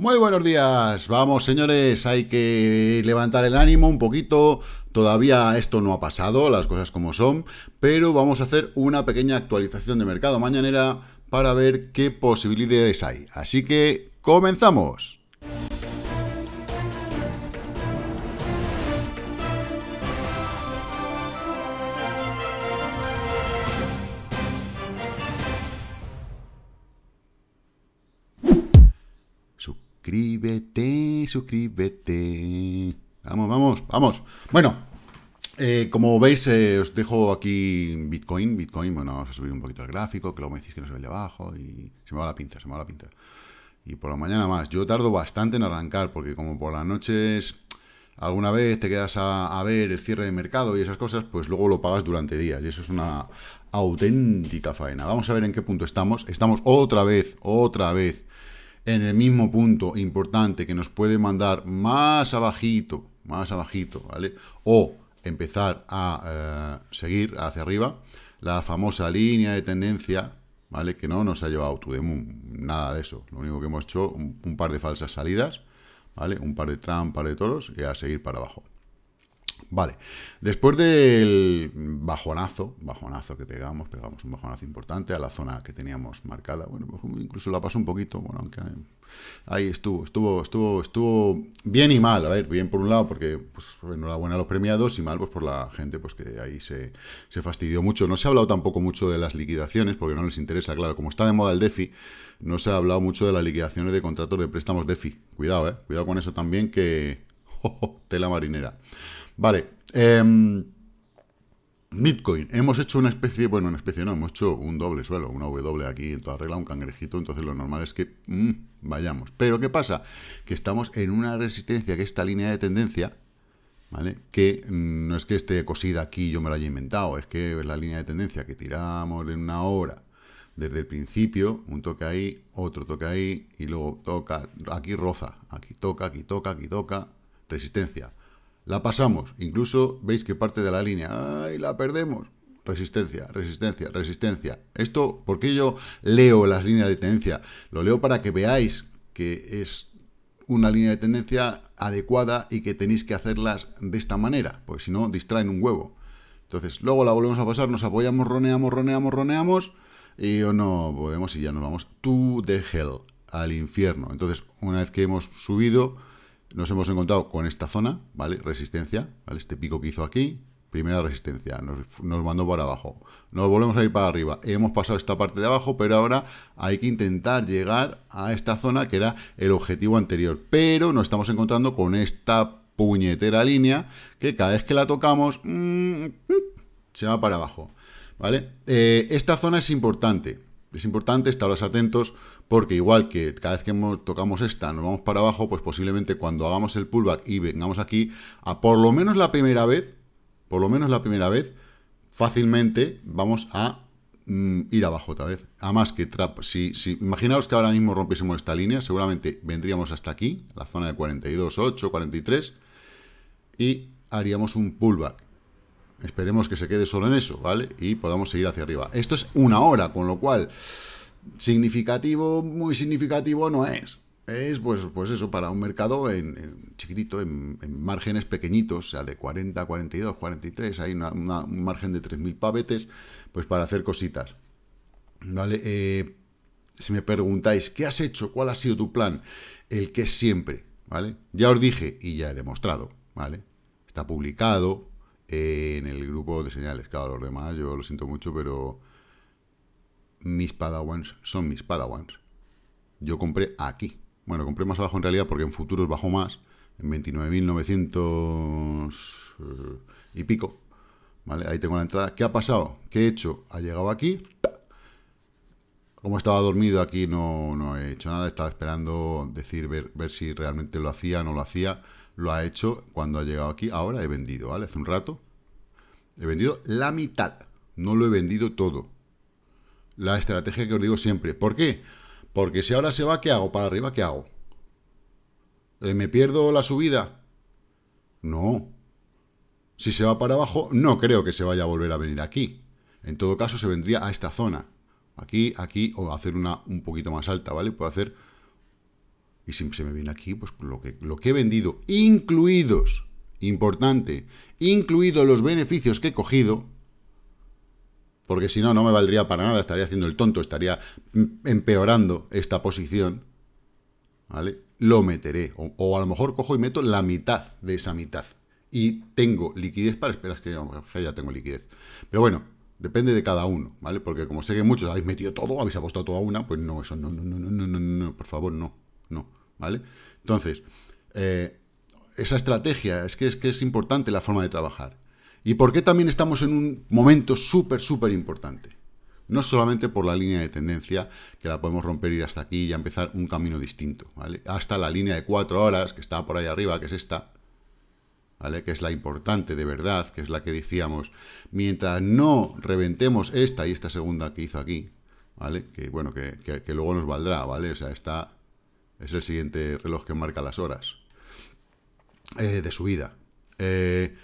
Muy buenos días, vamos señores, hay que levantar el ánimo un poquito, todavía esto no ha pasado, las cosas como son, pero vamos a hacer una pequeña actualización de mercado mañanera para ver qué posibilidades hay. Así que, comenzamos. suscríbete, suscríbete. Vamos, vamos, vamos. Bueno, eh, como veis, eh, os dejo aquí Bitcoin. Bitcoin, bueno, vamos a subir un poquito el gráfico, que luego me decís que no se ve de abajo y se me va la pinza, se me va la pinza. Y por la mañana más. Yo tardo bastante en arrancar, porque como por las noches alguna vez te quedas a, a ver el cierre de mercado y esas cosas, pues luego lo pagas durante días. Y eso es una auténtica faena. Vamos a ver en qué punto estamos. Estamos otra vez, otra vez en el mismo punto importante que nos puede mandar más abajito, más abajito, ¿vale? O empezar a eh, seguir hacia arriba la famosa línea de tendencia, ¿vale? Que no nos ha llevado to the moon, nada de eso. Lo único que hemos hecho, un, par de falsas salidas, ¿vale? Un par de trampas, de toros y a seguir para abajo. Vale, después del bajonazo, bajonazo que pegamos, pegamos un bajonazo importante a la zona que teníamos marcada, bueno, pues, incluso la pasó un poquito, bueno, aunque ahí estuvo, estuvo, estuvo, estuvo bien y mal, a ver, bien por un lado porque, pues, enhorabuena a los premiados y mal, pues, por la gente, pues, que ahí se, fastidió mucho. No se ha hablado tampoco mucho de las liquidaciones porque no les interesa, claro, como está de moda el DeFi, no se ha hablado mucho de las liquidaciones de contratos de préstamos DeFi. Cuidado, eh, cuidado con eso también que... ¡oh, oh, tela marinera. Vale. Em, Bitcoin, hemos hecho una especie, bueno, una especie no, hemos hecho un doble suelo, una W aquí en toda regla, un cangrejito, entonces lo normal es que mm, vayamos. Pero ¿qué pasa? Que estamos en una resistencia, que esta línea de tendencia, ¿vale? Que mm, no es que esté cosida aquí, yo me la haya inventado, es que es la línea de tendencia que tiramos en una hora desde el principio, un toque ahí, otro toque ahí, y luego toca, aquí roza, aquí toca, aquí toca, aquí toca, resistencia la pasamos, incluso veis que parte de la línea, ¡ay, la perdemos! Resistencia, resistencia, resistencia. Esto, ¿por qué yo leo las líneas de tendencia? Lo leo para que veáis que es una línea de tendencia adecuada y que tenéis que hacerlas de esta manera, porque si no, distraen un huevo. Entonces, luego la volvemos a pasar, nos apoyamos, roneamos, roneamos, roneamos, y o no podemos y ya nos vamos tú de hell, al infierno. Entonces, una vez que hemos subido, nos hemos encontrado con esta zona, ¿vale? Resistencia, ¿vale? Este pico que hizo aquí, primera resistencia, nos, mandó para abajo. Nos volvemos a ir para arriba. Hemos pasado esta parte de abajo, pero ahora hay que intentar llegar a esta zona que era el objetivo anterior. Pero nos estamos encontrando con esta puñetera línea que cada vez que la tocamos mm, mm, se va para abajo. ¿Vale? Eh, esta zona es importante. Es importante estaros atentos porque igual que cada vez que tocamos esta nos vamos para abajo, pues posiblemente cuando hagamos el pullback y vengamos aquí, a por lo menos la primera vez, por lo menos la primera vez, fácilmente vamos a mm, ir abajo otra vez. A más que trap, si, si imaginaos que ahora mismo rompiésemos esta línea, seguramente vendríamos hasta aquí, la zona de 42, 8, 43, y haríamos un pullback. Esperemos que se quede solo en eso, ¿vale? Y podamos seguir hacia arriba. Esto es una hora, con lo cual significativo, muy significativo no es. Es, pues, pues eso, para un mercado en, chiquitito, en, márgenes pequeñitos, o sea, de 40, 42, 43, hay una, un margen de 3.000 pavetes, pues para hacer cositas. ¿Vale? Eh, si me preguntáis, ¿qué has hecho? ¿Cuál ha sido tu plan? El que siempre, ¿vale? Ya os dije y ya he demostrado, ¿vale? Está publicado eh, en el grupo de señales. Claro, los demás, yo lo siento mucho, pero mis padawans son mis padawans. Yo compré aquí. Bueno, compré más abajo en realidad porque en futuros bajo más, en 29.900 eh, y pico. ¿Vale? Ahí tengo la entrada. ¿Qué ha pasado? ¿Qué he hecho? Ha llegado aquí. Como estaba dormido aquí no, no he hecho nada. Estaba esperando decir, ver, si realmente lo hacía no lo hacía. Lo ha hecho cuando ha llegado aquí. Ahora he vendido, ¿vale? Hace un rato. He vendido la mitad. No lo he vendido todo la estrategia que os digo siempre. ¿Por qué? Porque si ahora se va, ¿qué hago? Para arriba, ¿qué hago? Eh, ¿Me pierdo la subida? No. Si se va para abajo, no creo que se vaya a volver a venir aquí. En todo caso, se vendría a esta zona. Aquí, aquí, o hacer una un poquito más alta, ¿vale? Puedo hacer... Y si se me viene aquí, pues lo que, lo que he vendido, incluidos, importante, incluidos los beneficios que he cogido, porque si no, no me valdría para nada, estaría haciendo el tonto, estaría em, empeorando esta posición, ¿vale? Lo meteré, o, a lo mejor cojo y meto la mitad de esa mitad, y tengo liquidez para esperar que ya tengo liquidez. Pero bueno, depende de cada uno, ¿vale? Porque como sé que muchos habéis metido todo, habéis apostado toda una, pues no, eso no, no, no, no, no, por favor, no, no, ¿vale? Entonces, eh, esa estrategia, es que es importante la forma de trabajar. ¿Y por qué también estamos en un momento súper, súper importante? No solamente por la línea de tendencia, que la podemos romper, ir hasta aquí y empezar un camino distinto, ¿vale? Hasta la línea de cuatro horas, que está por ahí arriba, que es esta, ¿vale? Que es la importante de verdad, que es la que decíamos, mientras no reventemos esta y esta segunda que hizo aquí, ¿vale? Que bueno, que, luego nos valdrá, ¿vale? O sea, esta es el siguiente reloj que marca las horas eh, de subida. Eh,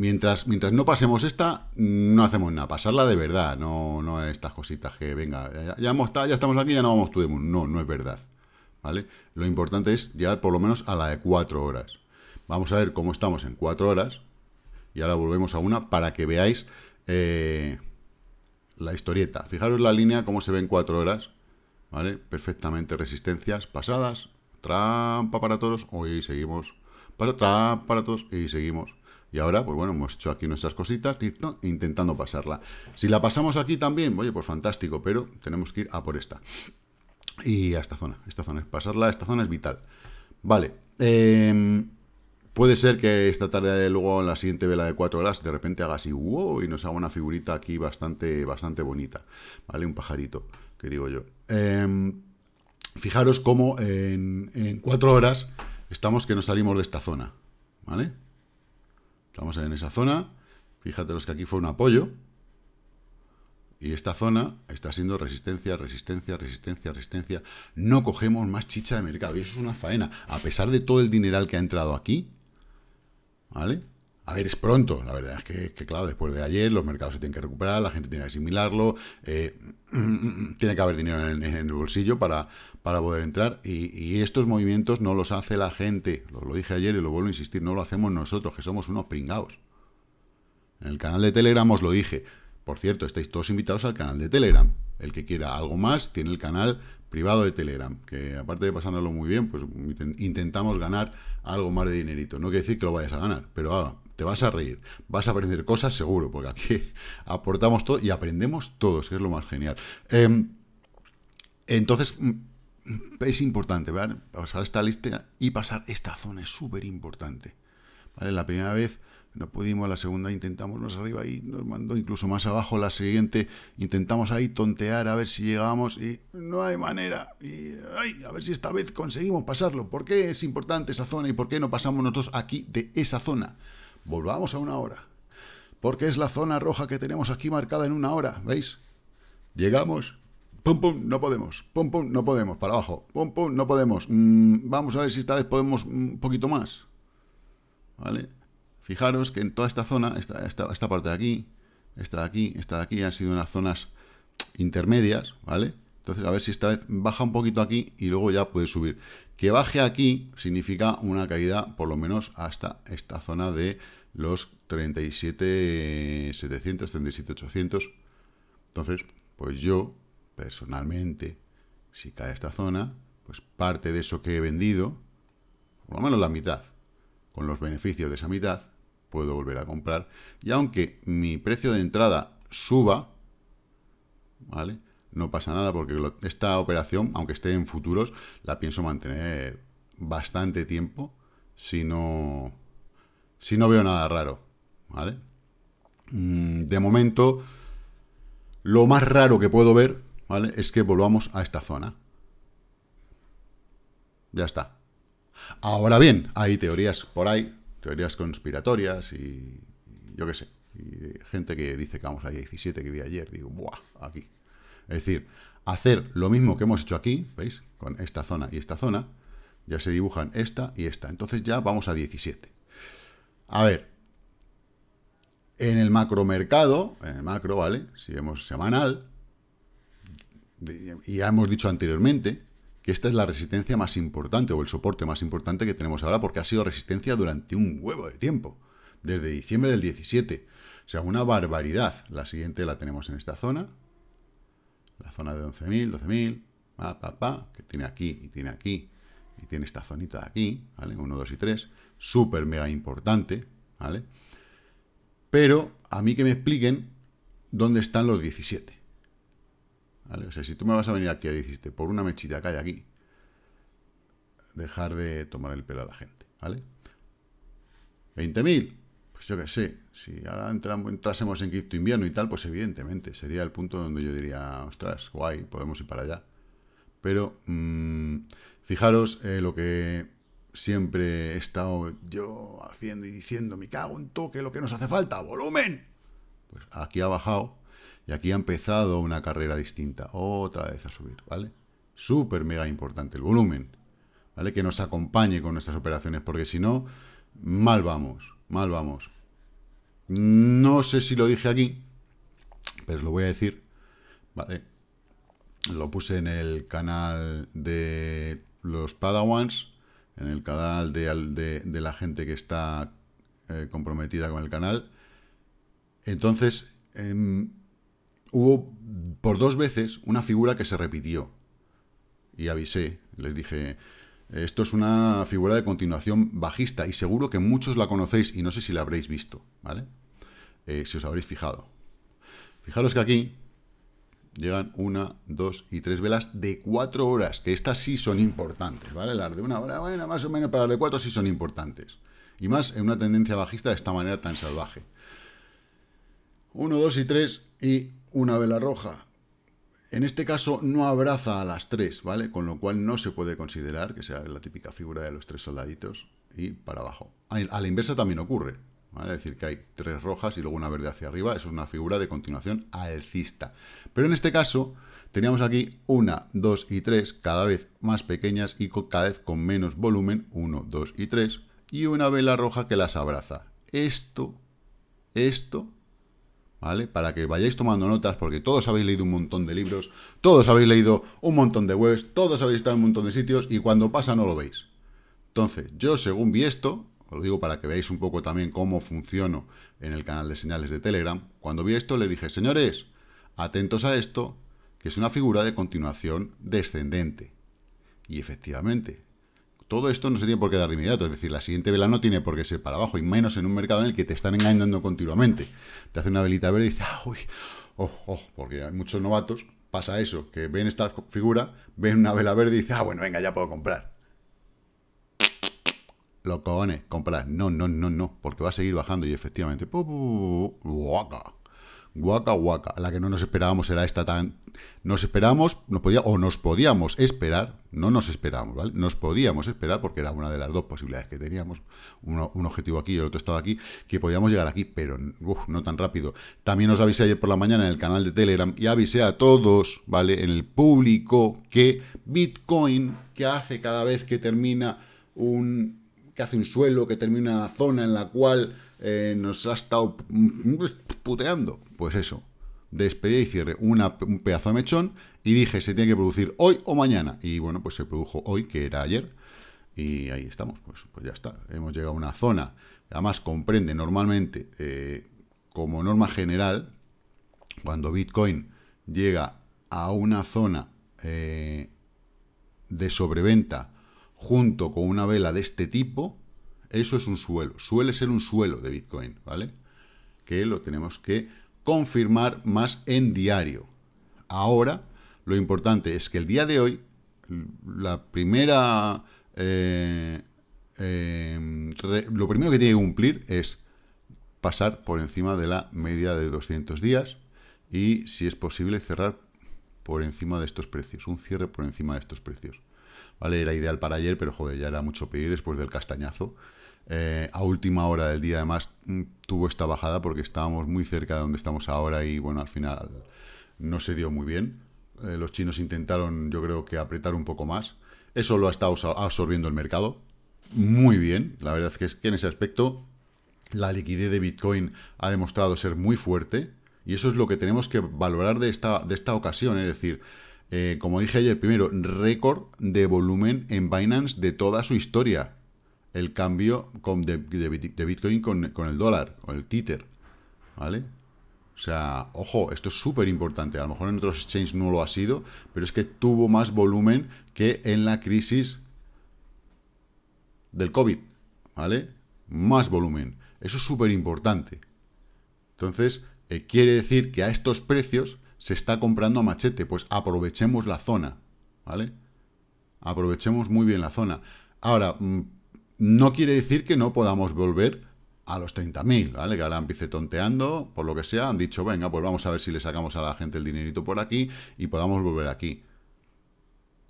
Mientras, no pasemos esta, no hacemos nada. Pasarla de verdad, no, no estas cositas que, venga, ya, estamos aquí, ya no vamos tú No, no es verdad. ¿Vale? Lo importante es llegar por lo menos a la de 4 horas. Vamos a ver cómo estamos en cuatro horas. Y ahora volvemos a una para que veáis eh, la historieta. Fijaros la línea, cómo se ve en 4 horas. ¿Vale? Perfectamente resistencias pasadas. Trampa para todos. Hoy seguimos. Para trampa para todos. Y seguimos. Y ahora, pues bueno, hemos hecho aquí nuestras cositas, intentando pasarla. Si la pasamos aquí también, oye, pues fantástico, pero tenemos que ir a por esta. Y a esta zona, esta zona es pasarla, esta zona es vital. Vale, em, puede ser que esta tarde, luego en la siguiente vela de cuatro horas, de repente haga así, wow, y nos haga una figurita aquí bastante, bastante bonita, ¿vale? Un pajarito, que digo yo. Em, fijaros cómo en, cuatro horas estamos que nos salimos de esta zona, ¿vale? Estamos en esa zona. Fíjate que aquí fue un apoyo. Y esta zona está siendo resistencia, resistencia, resistencia, resistencia. No cogemos más chicha de mercado. Y eso es una faena. A pesar de todo el dineral que ha entrado aquí, ¿vale? A ver, es pronto, la verdad es que, claro, después de ayer los mercados se tienen que recuperar, la gente tiene que asimilarlo, eh, tiene que haber dinero en, el bolsillo para, para poder entrar y, estos movimientos no los hace la gente, lo, lo dije ayer y lo vuelvo a insistir, no lo hacemos nosotros, que somos unos pringados. En el canal de Telegram os lo dije. Por cierto, estáis todos invitados al canal de Telegram. El que quiera algo más tiene el canal privado de Telegram, que aparte de pasándolo muy bien, pues intentamos ganar algo más de dinerito. No quiere decir que lo vayas a ganar, pero ahora, te vas a reír, vas a aprender cosas seguro, porque aquí aportamos todo y aprendemos todos, que es lo más genial. Em, entonces, mm, es importante, ¿verdad? Pasar esta lista y pasar esta zona es súper importante. La primera vez no pudimos, la segunda intentamos más arriba y nos mandó incluso más abajo, la siguiente intentamos ahí tontear a ver si llegamos y no hay manera. Y a ver si esta vez conseguimos pasarlo. ¿Por qué es importante esa zona y por qué no pasamos nosotros aquí de esa zona? volvamos a una hora. Porque es la zona roja que tenemos aquí marcada en una hora, ¿veis? Llegamos, pum, pum, no podemos, pum, pum, no podemos, para abajo, pum, pum, no podemos. Mm, vamos a ver si esta vez podemos un poquito más, ¿vale? Fijaros que en toda esta zona, esta, esta parte de aquí, esta de aquí, esta de aquí, han sido unas zonas intermedias, ¿vale? Entonces, a ver si esta vez baja un poquito aquí y luego ya puede subir. Que baje aquí significa una caída por lo menos hasta esta zona de los 37,700, 37,800. Entonces, pues yo, personalmente, si cae esta zona, pues parte de eso que he vendido, por lo menos la mitad, con los beneficios de esa mitad, puedo volver a comprar. Y aunque mi precio de entrada suba, ¿vale? no pasa nada porque esta operación, aunque esté en futuros, la pienso mantener bastante tiempo si no, si no veo nada raro, ¿vale? Mm, de momento, lo más raro que puedo ver, ¿vale? Es que volvamos a esta zona. Ya está. Ahora bien, hay teorías por ahí, teorías conspiratorias y, yo qué sé, gente que dice que vamos a 17 que vi ayer, digo, ¡buah! Aquí, es decir, hacer lo mismo que hemos hecho aquí, ¿veis? Con esta zona y esta zona, ya se dibujan esta y esta. Entonces ya vamos a 17. A ver, en el macro mercado, en el macro, ¿vale? Si vemos semanal, ya hemos dicho anteriormente que esta es la resistencia más importante o el soporte más importante que tenemos ahora porque ha sido resistencia durante un huevo de tiempo, desde diciembre del 17. O sea, una barbaridad. La siguiente la tenemos en esta zona, la zona de 11.000, 12.000, pa, pa, pa, que tiene aquí y tiene aquí y tiene esta zonita de aquí, ¿vale? 1, 2 y 3, súper mega importante, ¿vale? Pero a mí que me expliquen dónde están los 17. ¿Vale? O sea, si tú me vas a venir aquí a 17 por una mechita que hay aquí, dejar de tomar el pelo a la gente, ¿vale? 20.000, pues yo qué sé, si ahora entrásemos en cripto invierno y tal, pues evidentemente sería el punto donde yo diría, ostras, guay, podemos ir para allá. Pero mm, fijaros eh, lo que siempre he estado yo haciendo y diciendo, me cago en toque, lo que nos hace falta, volumen. Pues aquí ha bajado y aquí ha empezado una carrera distinta, otra vez a subir, ¿vale? Súper mega importante el volumen, ¿vale? Que nos acompañe con nuestras operaciones, porque si no, mal vamos mal vamos. No sé si lo dije aquí, pero lo voy a decir. Vale. Lo puse en el canal de los Padawans, en el canal de, de, la gente que está eh, comprometida con el canal. Entonces, em, hubo por dos veces una figura que se repitió. Y avisé, les dije, esto es una figura de continuación bajista y seguro que muchos la conocéis y no sé si la habréis visto, ¿vale? Eh, si os habréis fijado. Fijaros que aquí llegan una, dos y tres velas de cuatro horas, que estas sí son importantes, ¿vale? Las de una hora, bueno, más o menos, para las de cuatro sí son importantes. Y más en una tendencia bajista de esta manera tan salvaje. Uno, dos y tres y una vela roja. En este caso no abraza a las tres, ¿vale? Con lo cual no se puede considerar que sea la típica figura de los tres soldaditos y para abajo. A la inversa también ocurre, ¿vale? Es decir, que hay tres rojas y luego una verde hacia arriba. Eso es una figura de continuación alcista. Pero en este caso teníamos aquí una, dos y tres cada vez más pequeñas y cada vez con menos volumen, Uno, dos y tres. y una vela roja que las abraza. Esto, esto para que vayáis tomando notas, porque todos habéis leído un montón de libros, todos habéis leído un montón de webs, todos habéis estado en un montón de sitios y cuando pasa no lo veis. Entonces, yo según vi esto, os lo digo para que veáis un poco también cómo funciono en el canal de señales de Telegram, cuando vi esto le dije, señores, atentos a esto, que es una figura de continuación descendente. Y efectivamente, todo esto no se tiene por qué dar de inmediato, es decir, la siguiente vela no tiene por qué ser para abajo, y menos en un mercado en el que te están engañando continuamente. Te hace una velita verde y dice, ah, uy, oh, oh, porque hay muchos novatos, pasa eso, que ven esta figura, ven una vela verde y dicen, ah, bueno, venga, ya puedo comprar. loco cojones, comprar. No, no, no, no, porque va a seguir bajando y efectivamente, ¡pum! Guaca, guaca. La que no nos esperábamos era esta tan... Nos esperábamos, no podía, o nos podíamos esperar, no nos esperábamos, ¿vale? Nos podíamos esperar porque era una de las dos posibilidades que teníamos. un objetivo aquí y el otro estaba aquí, que podíamos llegar aquí, pero no tan rápido. También os avisé ayer por la mañana en el canal de Telegram y avisé a todos, ¿vale? En el público que Bitcoin, que hace cada vez que termina un... que hace un suelo, que termina una zona en la cual eh, nos ha estado puteando. Pues eso, Despedí y cierre, una, un pedazo de mechón y dije, se tiene que producir hoy o mañana. Y bueno, pues se produjo hoy, que era ayer, y ahí estamos, pues, pues ya está. Hemos llegado a una zona, además comprende normalmente, eh, como norma general, cuando Bitcoin llega a una zona eh, de sobreventa junto con una vela de este tipo, eso es un suelo, suele ser un suelo de Bitcoin, ¿vale? Que lo tenemos que confirmar más en diario. Ahora, lo importante es que el día de hoy, la primera... Eh, eh, lo primero que tiene que cumplir es pasar por encima de la media de 200 días y, si es posible, cerrar por encima de estos precios, un cierre por encima de estos precios. ¿Vale? Era ideal para ayer, pero joder, ya era mucho pedir después del castañazo. Eh, a última hora del día, además, mm, tuvo esta bajada porque estábamos muy cerca de donde estamos ahora y, bueno, al final no se dio muy bien. Eh, los chinos intentaron, yo creo que apretar un poco más. Eso lo ha estado absorbiendo el mercado. Muy bien, la verdad es que, en ese aspecto la liquidez de Bitcoin ha demostrado ser muy fuerte y eso es lo que tenemos que valorar de esta, de esta ocasión. Es decir, eh, como dije ayer, primero, récord de volumen en Binance de toda su historia el cambio con, de, Bitcoin con, el dólar, con el títer. ¿vale? O sea, ojo, esto es súper importante. A lo mejor en otros exchanges no lo ha sido, pero es que tuvo más volumen que en la crisis del COVID, ¿vale? Más volumen. Eso es súper importante. Entonces, eh, quiere decir que a estos precios se está comprando a machete. Pues aprovechemos la zona, ¿vale? Aprovechemos muy bien la zona. Ahora, mm, no quiere decir que no podamos volver a los 30.000, ¿vale? Que ahora empiece tonteando, por lo que sea, han dicho, venga, pues vamos a ver si le sacamos a la gente el dinerito por aquí y podamos volver aquí.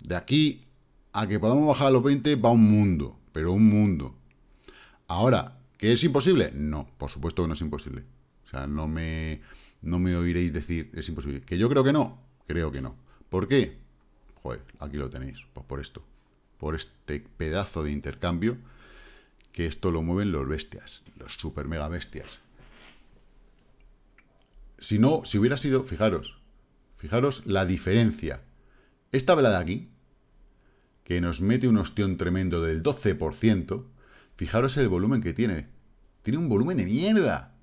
De aquí a que podamos bajar a los 20 va un mundo, pero un mundo. Ahora, ¿que es imposible? No, por supuesto que no es imposible. O sea, no me, no me oiréis decir es imposible. Que yo creo que no, creo que no. ¿Por qué? Joder, aquí lo tenéis, pues por esto. Por este pedazo de intercambio que esto lo mueven los bestias, los super mega bestias. Si no, si hubiera sido, fijaros, fijaros la diferencia. Esta de aquí, que nos mete un ostión tremendo del 12%, fijaros el volumen que tiene. Tiene un volumen de mierda.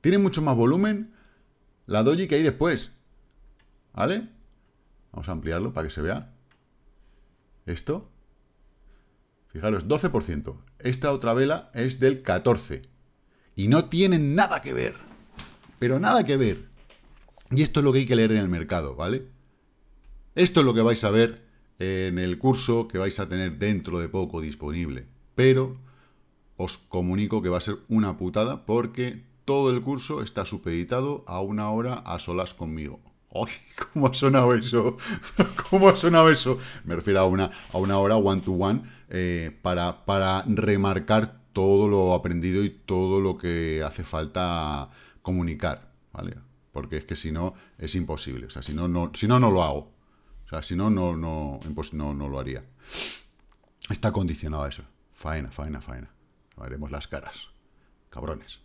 Tiene mucho más volumen la doji que hay después. ¿Vale? Vamos a ampliarlo para que se vea. Esto. Fijaros, 12% esta otra vela es del 14. Y no tienen nada que ver. Pero nada que ver. Y esto es lo que hay que leer en el mercado, ¿vale? Esto es lo que vais a ver en el curso que vais a tener dentro de poco disponible. Pero os comunico que va a ser una putada porque todo el curso está supeditado a una hora a solas conmigo. ¡Ay! ¿Cómo ha sonado eso? ¿Cómo ha sonado eso? Me refiero a una, a una hora one-to-one. one to one eh, para, para remarcar todo lo aprendido y todo lo que hace falta comunicar, ¿vale? Porque es que si no, es imposible. O sea, si no, no, si no, no lo hago. O sea, si no, no, no, no, lo haría. Está condicionado a eso. Faena, faena, faena. haremos las caras. Cabrones.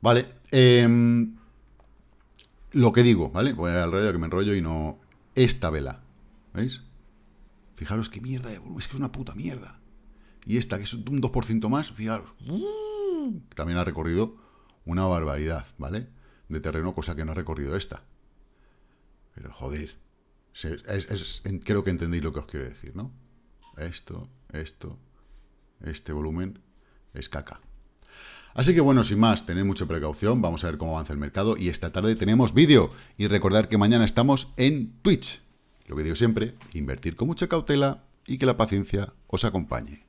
Vale. Em, lo que digo, ¿vale? Voy al radio, que me enrollo y no... Esta vela. ¿Veis? Fijaros qué mierda de volumen, es que es una puta mierda. Y esta, que es un 2% más, fijaros, ¡Uh! también ha recorrido una barbaridad, ¿vale? De terreno, cosa que no ha recorrido esta. Pero joder, creo que entendéis lo que os quiero decir, ¿no? Esto, esto, este volumen es caca. Así que bueno, sin más, tened mucha precaución, vamos a ver cómo avanza el mercado y esta tarde tenemos vídeo. Y recordar que mañana estamos en Twitch, lo que digo siempre, invertir con mucha cautela y que la paciencia os acompañe.